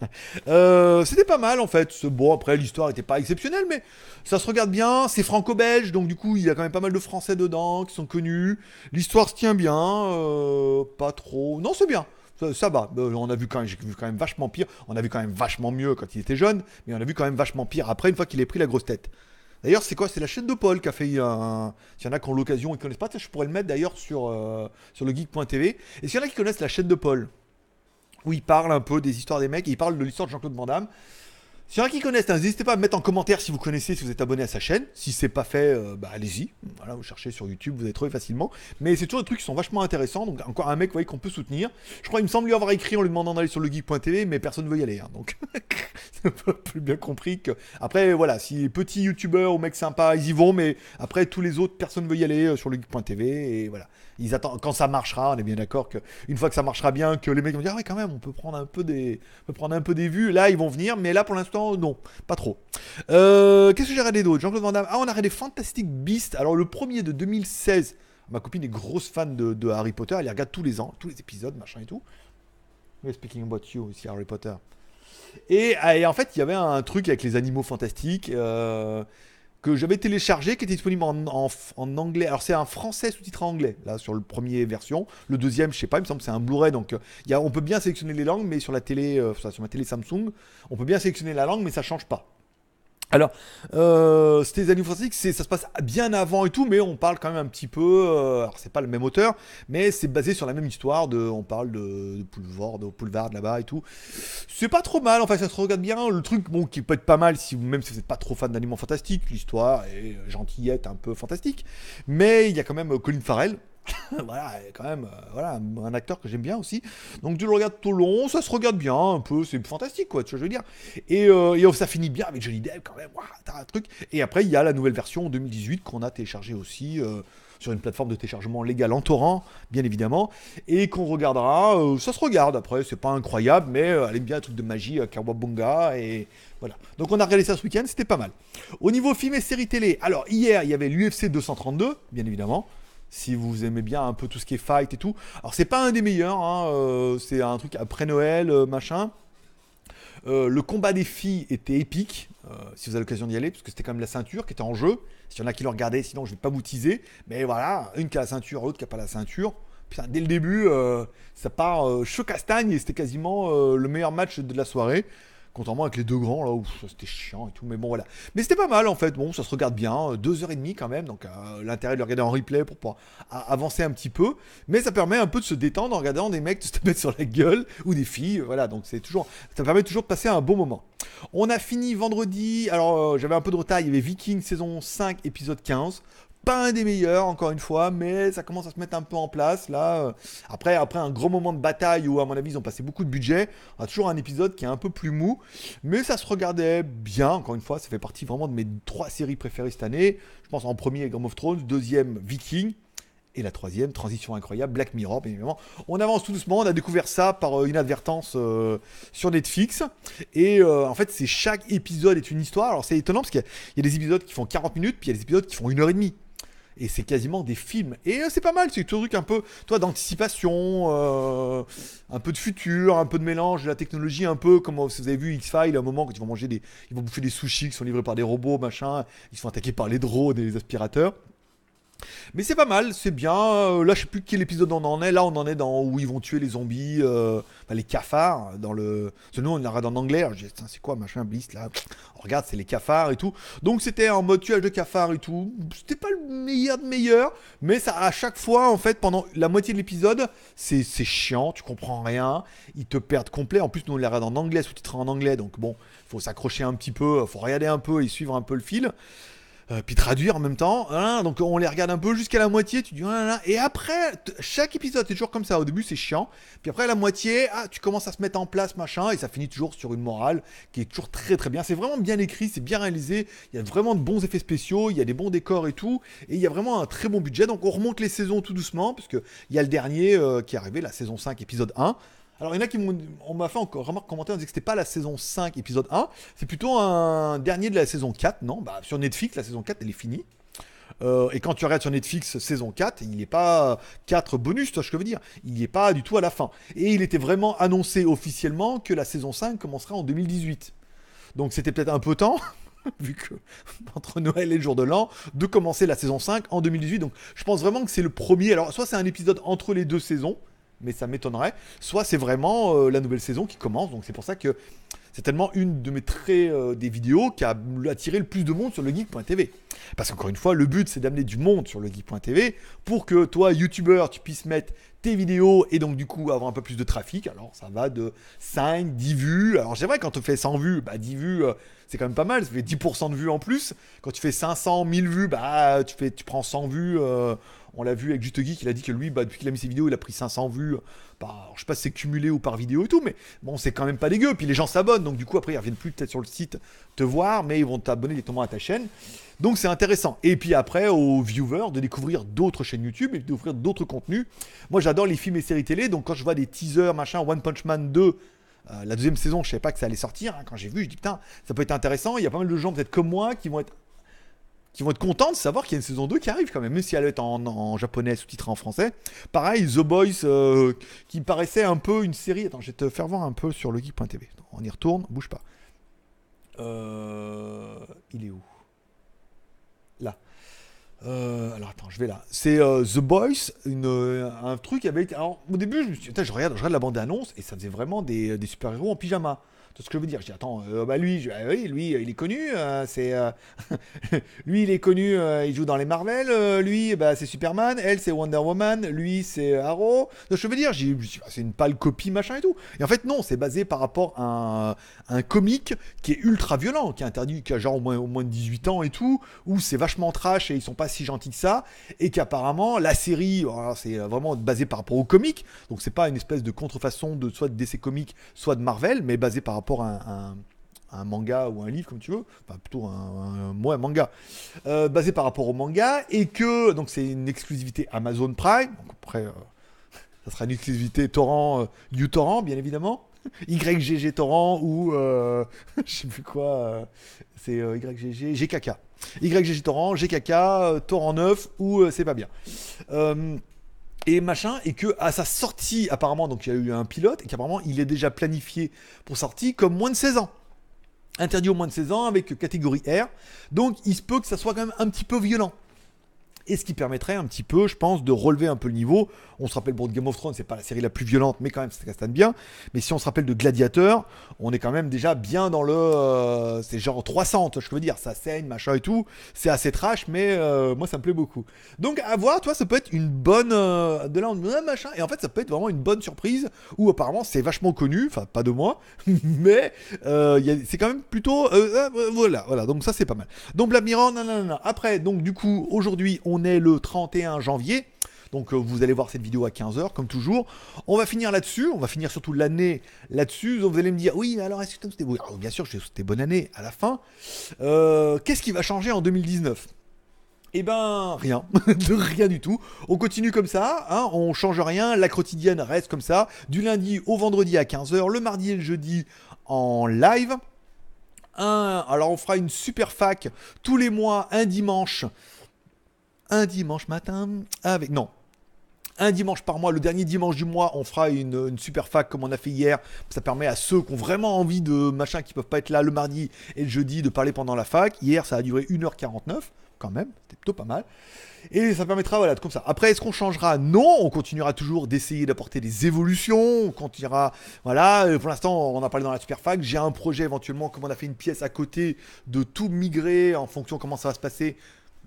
Euh, c'était pas mal en fait. Bon, après, l'histoire n'était pas exceptionnelle, mais ça se regarde bien. C'est franco-belge, donc du coup, il y a quand même pas mal de Français dedans qui sont connus. L'histoire se tient bien. Euh, pas trop. Non, c'est bien. Ça, va. Euh, on a vu quand même, j'ai vu quand même vachement pire. On a vu quand même vachement mieux quand il était jeune, mais on a vu quand même vachement pire après, une fois qu'il ait pris la grosse tête. D'ailleurs, c'est quoi C'est la chaîne de Paul qui a fait un. S'il y en a qui ont l'occasion et qui ne connaissent pas, je pourrais le mettre d'ailleurs sur, sur le geek.tv. Et s'il y en a qui connaissent la chaîne de Paul, où il parle un peu des histoires des mecs, et il parle de l'histoire de Jean-Claude Van Damme. S'il y en a qui connaissent, n'hésitez pas à mettre en commentaire si vous connaissez, si vous êtes abonné à sa chaîne. Si c'est pas fait, euh, bah, allez-y. Voilà, vous cherchez sur YouTube, vous allez trouver facilement. Mais c'est toujours des trucs qui sont vachement intéressants. Donc encore un mec, qu'on peut soutenir. Je crois, il me semble lui avoir écrit en lui demandant d'aller sur legeek.tv, mais personne ne veut y aller. Hein, donc, c'est plus bien compris que. Après, voilà, si les petits youtubeurs ou mecs sympas, ils y vont, mais après tous les autres, personne ne veut y aller euh, sur legeek.tv et voilà. Ils attendent, quand ça marchera, on est bien d'accord qu'une fois que ça marchera bien, que les mecs vont dire, ah ouais, quand même, on peut prendre un peu des, prendre un peu des vues. Là, ils vont venir, mais là, pour l'instant, non, pas trop. Euh, qu'est-ce que j'ai regardé d'autre Jean-Claude Van Ah, on a regardé Fantastic Beasts. Alors, le premier de 2016. Ma copine est grosse fan de, Harry Potter. Elle y regarde tous les ans, tous les épisodes, machin et tout. We're speaking about you ici, Harry Potter. Et, en fait, il y avait un truc avec les animaux fantastiques. Euh, que j'avais téléchargé, qui était disponible en, anglais. Alors c'est un français sous-titré anglais, là sur le premier version. Le deuxième, je sais pas, il me semble que c'est un Blu-ray, donc euh, on peut bien sélectionner les langues, mais sur la télé, euh, sur ma télé Samsung, on peut bien sélectionner la langue, mais ça change pas. Alors, euh, c'était les années c'est ça se passe bien avant et tout, mais on parle quand même un petit peu. Euh, alors, c'est pas le même auteur, mais c'est basé sur la même histoire. De, on parle de, de de boulevard là-bas et tout. C'est pas trop mal, en fait, ça se regarde bien. Le truc, bon, qui peut être pas mal, si, même si vous n'êtes pas trop fan d'animaux fantastiques, l'histoire est gentillette, un peu fantastique. Mais il y a quand même euh, Colin Farrell, voilà, quand même, euh, voilà, un acteur que j'aime bien aussi. Donc tu le regarde tout long, ça se regarde bien, un peu, c'est fantastique, quoi, tu vois, je veux dire. Et, euh, oh, ça finit bien avec Johnny Depp, quand même, t'as un truc. Et après, il y a la nouvelle version 2018 qu'on a téléchargée aussi. Euh, sur une plateforme de téléchargement légale en torrent, bien évidemment, et qu'on regardera. ça se regarde après, c'est pas incroyable, mais elle aime bien un truc de magie, euh, et voilà. Donc on a regardé ça ce week-end, c'était pas mal. Au niveau film et série télé, alors hier, il y avait l'UFC 232, bien évidemment si vous aimez bien un peu tout ce qui est fight et tout. Alors c'est pas un des meilleurs, hein, euh, c'est un truc après Noël, euh, machin. Euh, le combat des filles était épique, si vous avez l'occasion d'y aller, parce que c'était quand même la ceinture qui était en jeu. S'il y en a qui le regardaient, sinon je vais pas vous teaser. Mais voilà, une qui a la ceinture, l'autre qui n'a pas la ceinture. Putain, dès le début, ça part chaud castagne et c'était quasiment le meilleur match de la soirée. Contrairement avec les deux grands, là, c'était chiant et tout, mais bon, voilà. Mais c'était pas mal, en fait, bon, ça se regarde bien, euh, deux heures et demie quand même, donc euh, l'intérêt de le regarder en replay pour pouvoir avancer un petit peu, mais ça permet un peu de se détendre en regardant des mecs se mettre sur la gueule, ou des filles, euh, voilà, donc c'est toujours, ça permet toujours de passer un bon moment. On a fini vendredi, alors j'avais un peu de retard, il y avait Viking saison 5, épisode 15, pas un des meilleurs, encore une fois, mais ça commence à se mettre un peu en place là. Euh, après, après un gros moment de bataille où, à mon avis, ils ont passé beaucoup de budget, on a toujours un épisode qui est un peu plus mou, mais ça se regardait bien. Encore une fois, ça fait partie vraiment de mes trois séries préférées cette année. Je pense en premier Game of Thrones, deuxième Viking. Et la troisième, transition incroyable, Black Mirror, évidemment. On avance tout doucement, on a découvert ça par euh, inadvertance euh, sur Netflix. Et en fait, c'est chaque épisode est une histoire. Alors c'est étonnant parce qu'il y, a des épisodes qui font 40 minutes, puis il y a des épisodes qui font une heure et demie et c'est quasiment des films. Et euh, c'est pas mal, c'est tout truc un peu, toi, d'anticipation, euh, un peu de futur, un peu de mélange de la technologie, un peu comme si vous avez vu X-Files, à un moment, quand ils vont manger des, ils vont bouffer des sushis qui sont livrés par des robots, machin, ils sont attaqués par les drones et les aspirateurs. Mais c'est pas mal, c'est bien. Euh, là, je sais plus quel épisode on en est. Là, on en est dans où ils vont tuer les zombies, euh, les cafards. Hein, dans le, Parce nous, on la regarde en anglais. c'est quoi, machin, Bliss là Regarde, c'est les cafards et tout. Donc, c'était en mode tuage de cafards et tout. C'était pas le meilleur de meilleur, mais ça, à chaque fois, en fait, pendant la moitié de l'épisode, c'est, c'est chiant. Tu comprends rien. Ils te perdent complet. En plus, nous, on la regarde en anglais, sous-titré en anglais. Donc, bon, faut s'accrocher un petit peu, faut regarder un peu et suivre un peu le fil. Euh, puis traduire en même temps. Hein, donc on les regarde un peu jusqu'à la moitié, tu dis oh et après chaque épisode c'est toujours comme ça. Au début c'est chiant, puis après la moitié ah, tu commences à se mettre en place machin et ça finit toujours sur une morale qui est toujours très très bien. C'est vraiment bien écrit, c'est bien réalisé. Il y a vraiment de bons effets spéciaux, il y a des bons décors et tout, et il y a vraiment un très bon budget. Donc on remonte les saisons tout doucement parce il y a le dernier euh, qui est arrivé, la saison 5 épisode 1. Alors, il y en a qui m'ont. On m'a fait encore remarque commentaire, on disait que c'était pas la saison 5, épisode 1. C'est plutôt un dernier de la saison 4, non Bah, sur Netflix, la saison 4, elle est finie. Euh, et quand tu regardes sur Netflix saison 4, il n'est pas 4 bonus, que je veux dire. Il n'est pas du tout à la fin. Et il était vraiment annoncé officiellement que la saison 5 commencera en 2018. Donc c'était peut-être un peu temps, vu que entre Noël et le jour de l'an, de commencer la saison 5 en 2018. Donc je pense vraiment que c'est le premier. Alors soit c'est un épisode entre les deux saisons, mais ça m'étonnerait. Soit c'est vraiment euh, la nouvelle saison qui commence, donc c'est pour ça que c'est tellement une de mes traits euh, des vidéos qui a attiré le plus de monde sur le geek.tv. Parce qu'encore une fois, le but c'est d'amener du monde sur le geek.tv pour que toi, youtubeur, tu puisses mettre tes vidéos et donc du coup avoir un peu plus de trafic. Alors ça va de 5, 10 vues. Alors c'est vrai quand tu fais 100 vues, 10 bah, vues euh, c'est quand même pas mal, ça fait 10% de vues en plus. Quand tu fais 500, 1000 vues, bah tu, fais, tu prends 100 vues on l'a vu avec Juste Geek, il a dit que lui, bah, depuis qu'il a mis ses vidéos, il a pris 500 vues euh, par, je sais pas si c'est cumulé ou par vidéo et tout, mais bon, c'est quand même pas dégueu. Puis les gens s'abonnent, donc du coup, après, ils reviennent plus peut-être sur le site te voir, mais ils vont t'abonner directement à ta chaîne. Donc c'est intéressant. Et puis après, aux viewers de découvrir d'autres chaînes YouTube et d'offrir d'autres contenus. Moi, j'adore les films et séries télé, donc quand je vois des teasers, machin, One Punch Man 2, euh, la deuxième saison, je savais pas que ça allait sortir. Hein. Quand j'ai vu, je dis putain, ça peut être intéressant. Il y a pas mal de gens peut-être comme moi qui vont être qui vont être contents de savoir qu'il y a une saison 2 qui arrive quand même, même si elle est en, en japonais sous-titrée en français. Pareil, The Boys, euh, qui paraissait un peu une série. Attends, je vais te faire voir un peu sur legeek.tv. On y retourne, bouge pas. Euh, il est où Là. Euh, alors attends, je vais là. C'est The Boys, une, un truc avec. Alors au début, je me suis dit, je regarde, je regarde la bande-annonce et ça faisait vraiment des, des super-héros en pyjama ce que je veux dire. Je dis, attends, euh, bah lui, oui, lui, il est connu, c'est. lui, il est connu, il joue dans les Marvel, euh, lui, bah, c'est Superman, elle, c'est Wonder Woman, lui, c'est Arrow. Donc, je veux dire, ah, c'est une pâle copie, machin et tout. Et en fait, non, c'est basé par rapport à un, un comique qui est ultra violent, qui est interdit, qui a genre au moins, au moins de 18 ans et tout, où c'est vachement trash et ils sont pas si gentils que ça, et qu'apparemment, la série, oh, c'est euh, vraiment basé par rapport au comique donc c'est pas une espèce de contrefaçon de soit de DC Comics, soit de Marvel, mais basé par rapport à un, manga ou un livre, comme tu veux, enfin plutôt un, manga, euh, basé par rapport au manga, et que, donc c'est une exclusivité Amazon Prime, donc après, euh, ça sera une exclusivité torrent, euh, U-Torrent, bien évidemment, YGG torrent, ou, je sais plus quoi, c'est YGG, GKK, YGG torrent, GKK, torrent 9, ou c'est pas bien et machin, et que à sa sortie, apparemment, donc il y a eu un pilote, et qu'apparemment il est déjà planifié pour sortie comme moins de 16 ans. Interdit aux moins de 16 ans avec catégorie R. Donc il se peut que ça soit quand même un petit peu violent et ce qui permettrait un petit peu, je pense, de relever un peu le niveau. On se rappelle, bon, de Game of Thrones, c'est pas la série la plus violente, mais quand même, ça castagne bien. Mais si on se rappelle de Gladiator, on est quand même déjà bien dans le. Euh, c'est genre 300, je veux dire, ça saigne, machin et tout. C'est assez trash, mais euh, moi, ça me plaît beaucoup. Donc, à voir, toi, ça peut être une bonne. Euh, de là, on machin. Et en fait, ça peut être vraiment une bonne surprise, où apparemment, c'est vachement connu, enfin, pas de moi, mais c'est quand même plutôt. voilà, voilà, donc ça, c'est pas mal. Donc, non non non Après, donc, du coup, aujourd'hui, on le 31 janvier. Donc euh, vous allez voir cette vidéo à 15h, comme toujours. On va finir là-dessus, on va finir surtout l'année là-dessus. Vous allez me dire, oui, mais alors est-ce que c'était Bien sûr, je c'était bonne année à la fin. Euh, qu'est-ce qui va changer en 2019 eh ben, rien, de rien du tout. On continue comme ça, hein. on change rien, la quotidienne reste comme ça, du lundi au vendredi à 15h, le mardi et le jeudi en live. alors on fera une super fac tous les mois, un dimanche, un dimanche matin avec. Non, un dimanche par mois, le dernier dimanche du mois, on fera une, super fac comme on a fait hier. Ça permet à ceux qui ont vraiment envie de machin, qui peuvent pas être là le mardi et le jeudi, de parler pendant la fac. Hier, ça a duré 1h49, quand même, c'était plutôt pas mal. Et ça permettra, voilà, comme ça. Après, est-ce qu'on changera Non, on continuera toujours d'essayer d'apporter des évolutions. On continuera, voilà, euh, pour l'instant, on a parlé dans la super fac. J'ai un projet éventuellement, comme on a fait une pièce à côté, de tout migrer en fonction de comment ça va se passer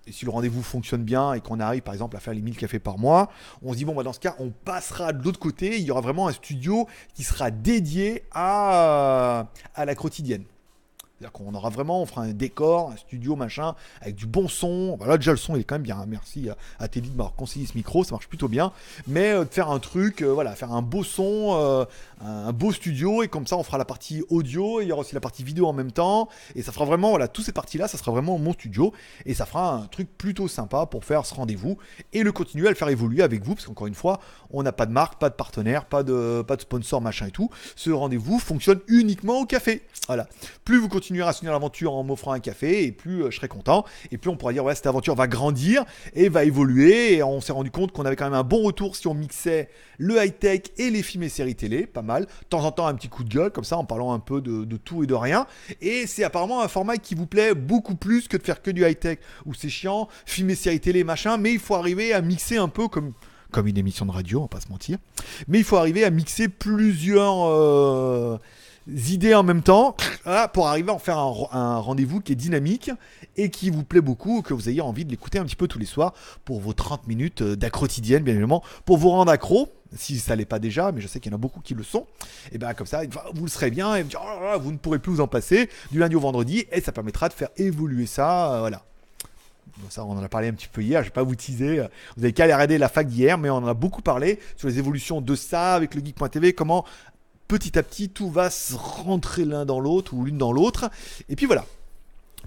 et si le rendez-vous fonctionne bien et qu'on arrive par exemple à faire les 1000 cafés par mois, on se dit bon bah dans ce cas on passera de l'autre côté, il y aura vraiment un studio qui sera dédié à, euh, à la quotidienne. C'est-à-dire qu'on aura vraiment, on fera un décor, un studio, machin, avec du bon son. voilà bah, là déjà le son est quand même bien, merci à, Teddy de m'avoir conseillé ce micro, ça marche plutôt bien. Mais euh, de faire un truc, euh, voilà, faire un beau son, un beau studio et comme ça on fera la partie audio et il y aura aussi la partie vidéo en même temps et ça fera vraiment voilà toutes ces parties là ça sera vraiment mon studio et ça fera un truc plutôt sympa pour faire ce rendez-vous et le continuer à le faire évoluer avec vous parce qu'encore une fois on n'a pas de marque pas de partenaire pas de pas de sponsor machin et tout ce rendez-vous fonctionne uniquement au café voilà plus vous continuerez à soutenir l'aventure en m'offrant un café et plus euh, je serai content et plus on pourra dire ouais cette aventure va grandir et va évoluer et on s'est rendu compte qu'on avait quand même un bon retour si on mixait le high tech et les films et séries télé pas mal temps en temps, un petit coup de gueule, comme ça, en parlant un peu de, tout et de rien. Et c'est apparemment un format qui vous plaît beaucoup plus que de faire que du high-tech, où c'est chiant, filmer série télé, machin, mais il faut arriver à mixer un peu comme comme une émission de radio, on va pas se mentir. Mais il faut arriver à mixer plusieurs euh, idées en même temps pour arriver à en faire un, rendez-vous qui est dynamique et qui vous plaît beaucoup, que vous ayez envie de l'écouter un petit peu tous les soirs pour vos 30 minutes euh, quotidienne, bien évidemment, pour vous rendre accro. Si ça l'est pas déjà, mais je sais qu'il y en a beaucoup qui le sont, et bien comme ça, vous le serez bien, et oh vous, ne pourrez plus vous en passer du lundi au vendredi, et ça permettra de faire évoluer ça, euh, voilà. ça, on en a parlé un petit peu hier, je vais pas vous teaser. Euh, vous n'avez qu'à aller regarder la fac d'hier, mais on en a beaucoup parlé sur les évolutions de ça avec le geek.tv, comment petit à petit, tout va se rentrer l'un dans l'autre ou l'une dans l'autre. Et puis voilà.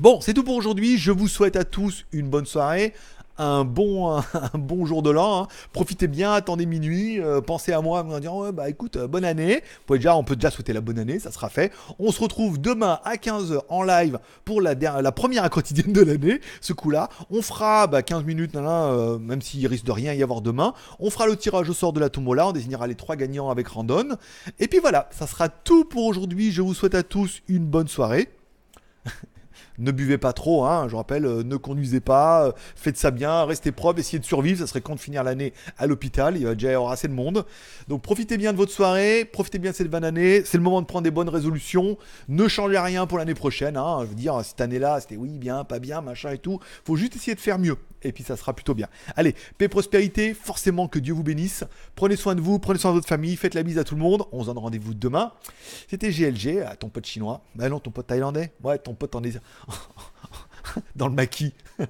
Bon, c'est tout pour aujourd'hui. Je vous souhaite à tous une bonne soirée un bon, bon jour de l'an. Hein. Profitez bien, attendez minuit, euh, pensez à moi, en dire bah écoute, euh, bonne année. déjà, on peut déjà souhaiter la bonne année, ça sera fait. On se retrouve demain à 15h en live pour la, la première quotidienne de l'année. Ce coup-là, on fera 15 bah, minutes, euh, même s'il risque de rien y avoir demain. On fera le tirage au sort de la tombola, on désignera les trois gagnants avec Randon. Et puis voilà, ça sera tout pour aujourd'hui. Je vous souhaite à tous une bonne soirée. ne buvez pas trop, hein, je rappelle, euh, ne conduisez pas, euh, faites ça bien, restez propre, essayez de survivre, ça serait con de finir l'année à l'hôpital, il va déjà y avoir assez de monde. Donc profitez bien de votre soirée, profitez bien de cette bonne année, c'est le moment de prendre des bonnes résolutions, ne changez rien pour l'année prochaine, hein, je veux dire, cette année-là, c'était oui, bien, pas bien, machin et tout, faut juste essayer de faire mieux et puis ça sera plutôt bien. Allez, paix, prospérité, forcément que Dieu vous bénisse. Prenez soin de vous, prenez soin de votre famille, faites la bise à tout le monde. On se donne rendez-vous demain. C'était GLG, à euh, ton pote chinois. Bah non, ton pote thaïlandais. Ouais, ton pote en dans le maquis.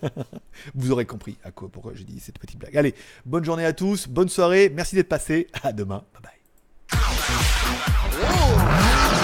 vous aurez compris à quoi, pourquoi je dis cette petite blague. Allez, bonne journée à tous, bonne soirée, merci d'être passé. À demain, bye bye.